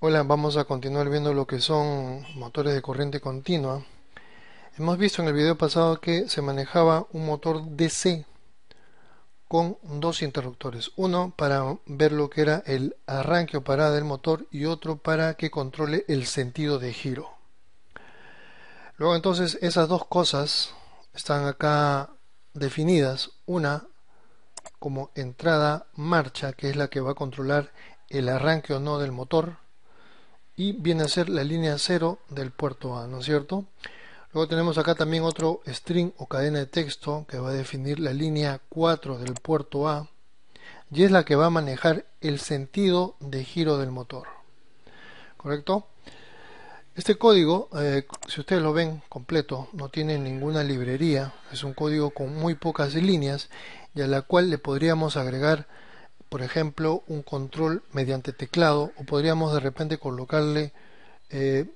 Hola, vamos a continuar viendo lo que son motores de corriente continua. Hemos visto en el video pasado que se manejaba un motor DC con dos interruptores. Uno para ver lo que era el arranque o parada del motor y otro para que controle el sentido de giro. Luego entonces esas dos cosas están acá definidas. Una como entrada marcha que es la que va a controlar el arranque o no del motor y viene a ser la línea 0 del puerto A, ¿no es cierto? Luego tenemos acá también otro string o cadena de texto que va a definir la línea 4 del puerto A y es la que va a manejar el sentido de giro del motor. ¿Correcto? Este código, eh, si ustedes lo ven completo, no tiene ninguna librería, es un código con muy pocas líneas y a la cual le podríamos agregar por ejemplo, un control mediante teclado o podríamos de repente colocarle eh,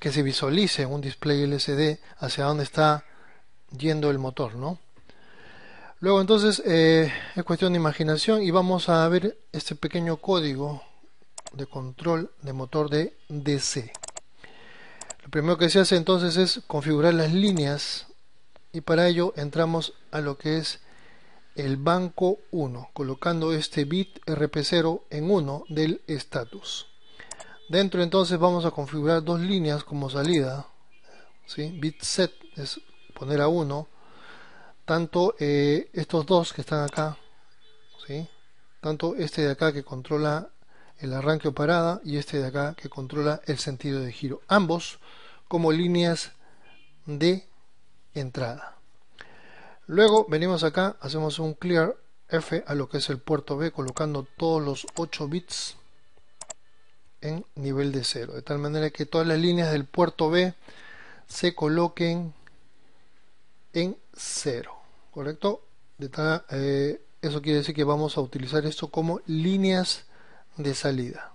que se visualice un display LCD hacia dónde está yendo el motor, ¿no? Luego entonces eh, es cuestión de imaginación y vamos a ver este pequeño código de control de motor de DC. Lo primero que se hace entonces es configurar las líneas y para ello entramos a lo que es el banco 1, colocando este bit RP0 en 1 del status. Dentro entonces vamos a configurar dos líneas como salida. ¿sí? Bit set es poner a 1. Tanto eh, estos dos que están acá, tanto este de acá que controla el arranque o parada y este de acá que controla el sentido de giro. Ambos como líneas de entrada. Luego venimos acá, hacemos un clear F a lo que es el puerto B, colocando todos los 8 bits en nivel de 0, de tal manera que todas las líneas del puerto B se coloquen en 0, ¿correcto? De tal, eh, eso quiere decir que vamos a utilizar esto como líneas de salida.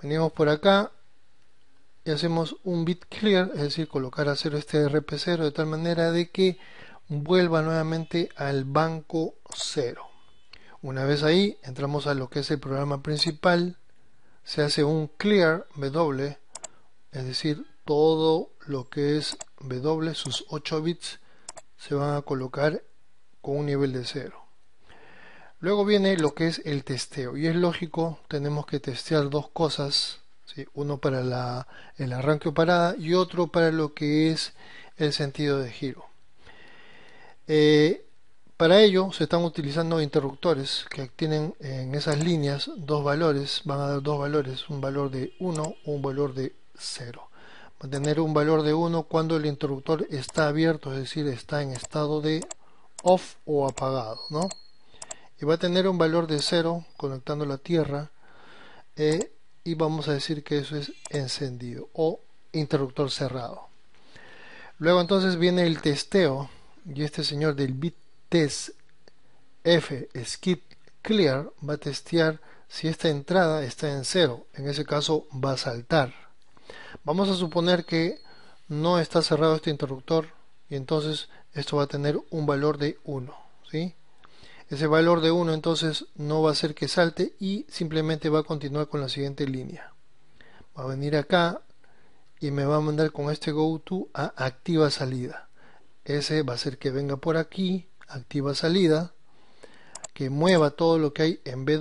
Venimos por acá, y hacemos un bit clear, es decir, colocar a 0 este RP0 de tal manera de que vuelva nuevamente al banco 0. Una vez ahí, entramos a lo que es el programa principal, se hace un clear W, es decir, todo lo que es W, sus 8 bits, se van a colocar con un nivel de 0. Luego viene lo que es el testeo, y es lógico, tenemos que testear dos cosas, uno para el arranque o parada y otro para lo que es el sentido de giro. Eh, para ello se están utilizando interruptores que tienen en esas líneas dos valores, van a dar dos valores, un valor de 1 un valor de 0. Va a tener un valor de 1 cuando el interruptor está abierto, es decir, está en estado de off o apagado, ¿no? Y va a tener un valor de 0 conectando la tierra eh, y vamos a decir que eso es encendido o interruptor cerrado. Luego entonces viene el testeo y este señor del bit test f skip clear va a testear si esta entrada está en cero en ese caso va a saltar vamos a suponer que no está cerrado este interruptor y entonces esto va a tener un valor de 1 ¿sí? ese valor de 1 entonces no va a hacer que salte y simplemente va a continuar con la siguiente línea va a venir acá y me va a mandar con este go to a activa salida ese va a ser que venga por aquí activa salida que mueva todo lo que hay en B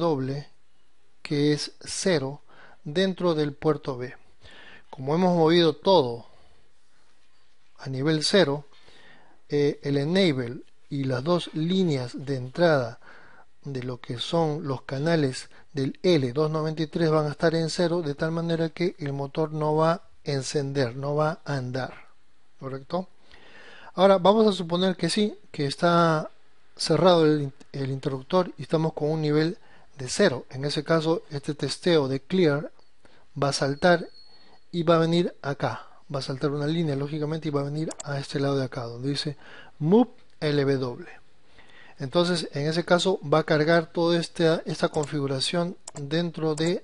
que es 0 dentro del puerto B como hemos movido todo a nivel 0 eh, el enable y las dos líneas de entrada de lo que son los canales del L293 van a estar en cero de tal manera que el motor no va a encender, no va a andar, ¿correcto? Ahora, vamos a suponer que sí, que está cerrado el, interruptor y estamos con un nivel de cero. En ese caso, este testeo de clear va a saltar y va a venir acá. Va a saltar una línea, lógicamente, y va a venir a este lado de acá, donde dice move lw. Entonces, en ese caso, va a cargar toda esta, configuración dentro de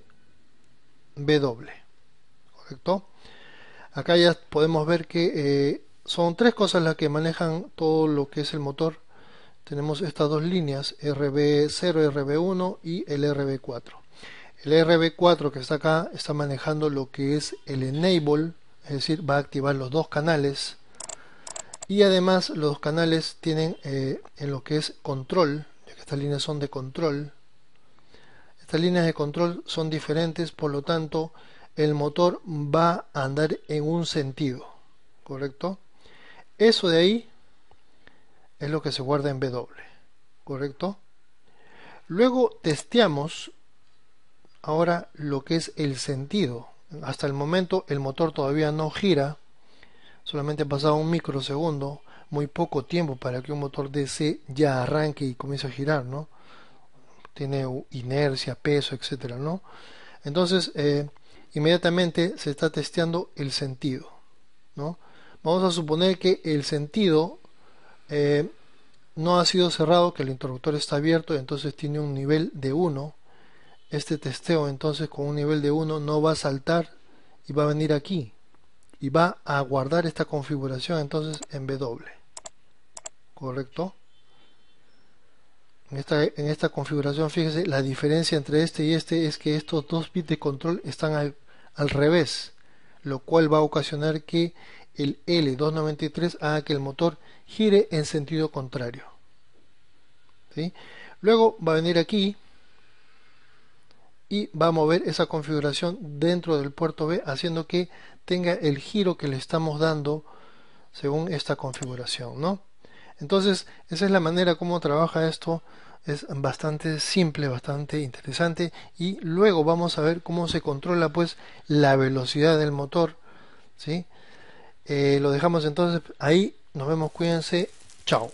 w. ¿Correcto? Acá ya podemos ver que eh, son tres cosas las que manejan todo lo que es el motor. Tenemos estas dos líneas, RB0, RB1 y el RB4. El RB4 que está acá está manejando lo que es el enable, es decir, va a activar los dos canales. Y además los canales tienen eh, en lo que es control, ya que estas líneas son de control. Estas líneas de control son diferentes, por lo tanto el motor va a andar en un sentido, ¿correcto? Eso de ahí es lo que se guarda en W, ¿correcto? Luego testeamos ahora lo que es el sentido. Hasta el momento el motor todavía no gira, solamente ha pasado un microsegundo, muy poco tiempo para que un motor DC ya arranque y comience a girar, ¿no? Tiene inercia, peso, etcétera, ¿no? Entonces, eh, inmediatamente se está testeando el sentido, ¿no? Vamos a suponer que el sentido eh, no ha sido cerrado, que el interruptor está abierto, entonces tiene un nivel de 1. Este testeo entonces con un nivel de 1 no va a saltar y va a venir aquí y va a guardar esta configuración entonces en W. ¿Correcto? En esta, en esta configuración, fíjese, la diferencia entre este y este es que estos dos bits de control están al revés, lo cual va a ocasionar que el L293 haga que el motor gire en sentido contrario. ¿Sí? Luego va a venir aquí y va a mover esa configuración dentro del puerto B haciendo que tenga el giro que le estamos dando según esta configuración. ¿no? Entonces esa es la manera como trabaja esto. Es bastante simple, bastante interesante y luego vamos a ver cómo se controla pues la velocidad del motor. ¿sí? Eh, lo dejamos entonces ahí. Nos vemos, cuídense. Chao.